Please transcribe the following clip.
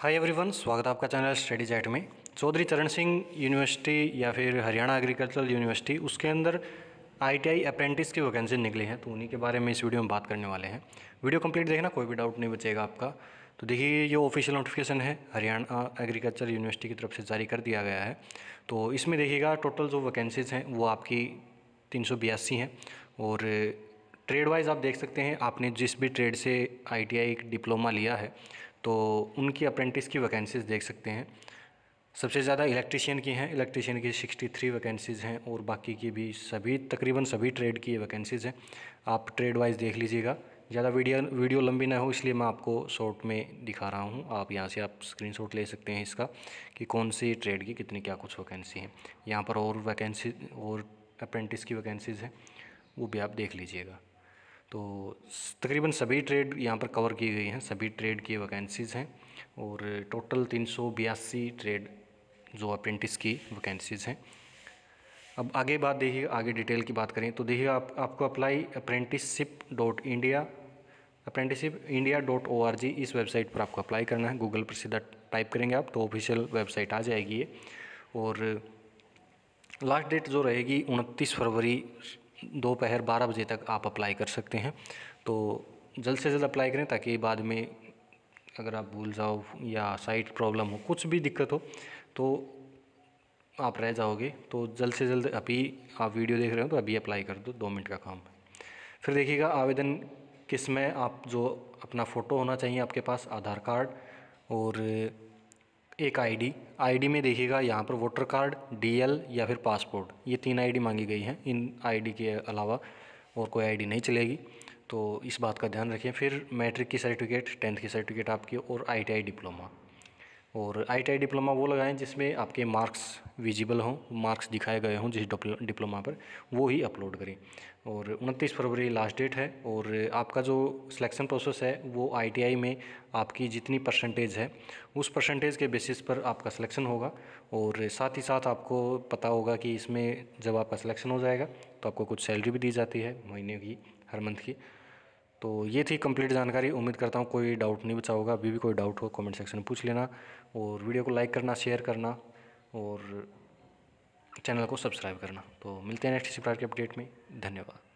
hi everyone स्वागत है आपका चैनल स्टडी जैट में चौधरी चरण सिंह यूनिवर्सिटी या फिर हरियाणा एग्रीकल्चरल यूनिवर्सिटी उसके अंदर आईटीआई अप्रेंटिस की वैकेंसी निकली है तो उन्हीं के बारे में इस वीडियो में बात करने वाले हैं वीडियो कंप्लीट देखना कोई भी डाउट नहीं बचेगा आपका तो देखिए ये ऑफिशियल नोटिफिकेशन है हरियाणा एग्रीकल्चर यूनिवर्सिटी की तरफ से जारी कर दिया गया है तो इसमें देखिएगा टोटल जो वैकेंसीज़ हैं वो आपकी तीन हैं और ट्रेड वाइज आप देख सकते हैं आपने जिस भी ट्रेड से आईटीआई डिप्लोमा लिया है तो उनकी अप्रेंटिस की वैकेंसीज़ देख सकते हैं सबसे ज़्यादा इलेक्ट्रीशियन की हैं इलेक्ट्रीशियन की 63 वैकेंसीज़ हैं और बाकी की भी सभी तकरीबन सभी ट्रेड की वैकेंसीज़ हैं आप ट्रेड वाइज देख लीजिएगा ज़्यादा वीडियो वीडियो लंबी ना हो इसलिए मैं आपको शॉर्ट में दिखा रहा हूँ आप यहाँ से आप स्क्रीनशॉट ले सकते हैं इसका कि कौन सी ट्रेड की कितनी क्या कुछ वैकेंसी हैं यहाँ पर और वैकेंसी और अप्रेंटिस की वैकेंसीज़ हैं वो भी आप देख लीजिएगा तो तकरीबन सभी ट्रेड यहाँ पर कवर की गई हैं सभी ट्रेड की वैकेंसीज़ हैं और टोटल तीन ट्रेड जो अप्रेंटिस की वैकेंसीज़ हैं अब आगे बात देखिए आगे डिटेल की बात करें तो देखिए आप आपको apply apprenticeship dot India apprenticeship India dot O R G इस वेबसाइट पर आपको अप्लाई करना है गूगल पर सीधा टाइप करेंगे आप तो ऑफिशियल वेबसाइट आ जाएगी ये और लास्ट डेट जो रहेगी उनतीस फरवरी दोपहर बारह बजे तक आप अप्लाई कर सकते हैं तो जल्द से जल्द अप्लाई करें ताकि बाद में अगर आप भूल जाओ या साइट प्रॉब्लम हो कुछ भी दिक्कत हो तो आप रह जाओगे तो जल्द से जल्द अभी आप वीडियो देख रहे हो तो अभी अप्लाई कर दो दो मिनट का काम है फिर देखिएगा आवेदन किस में आप जो अपना फ़ोटो होना चाहिए आपके पास आधार कार्ड और एक आईडी आईडी में देखिएगा यहाँ पर वोटर कार्ड डीएल या फिर पासपोर्ट ये तीन आईडी मांगी गई हैं इन आईडी के अलावा और कोई आईडी नहीं चलेगी तो इस बात का ध्यान रखिए फिर मैट्रिक की सर्टिफिकेट टेंथ की सर्टिफिकेट आपकी और आईटीआई डिप्लोमा और आई डिप्लोमा वो लगाएं जिसमें आपके मार्क्स विजिबल हों मार्क्स दिखाए गए हों जिस डिप्लोमा पर वो ही अपलोड करें और उनतीस फरवरी लास्ट डेट है और आपका जो सिलेक्शन प्रोसेस है वो आईटीआई में आपकी जितनी परसेंटेज है उस परसेंटेज के बेसिस पर आपका सिलेक्शन होगा और साथ ही साथ आपको पता होगा कि इसमें जब आपका सिलेक्शन हो जाएगा तो आपको कुछ सैलरी भी दी जाती है महीने की हर मंथ की तो ये थी कंप्लीट जानकारी उम्मीद करता हूँ कोई डाउट नहीं बचा होगा अभी भी कोई डाउट हो कमेंट सेक्शन में पूछ लेना और वीडियो को लाइक करना शेयर करना और चैनल को सब्सक्राइब करना तो मिलते हैं नेक्स्ट इसी प्रकार के अपडेट में धन्यवाद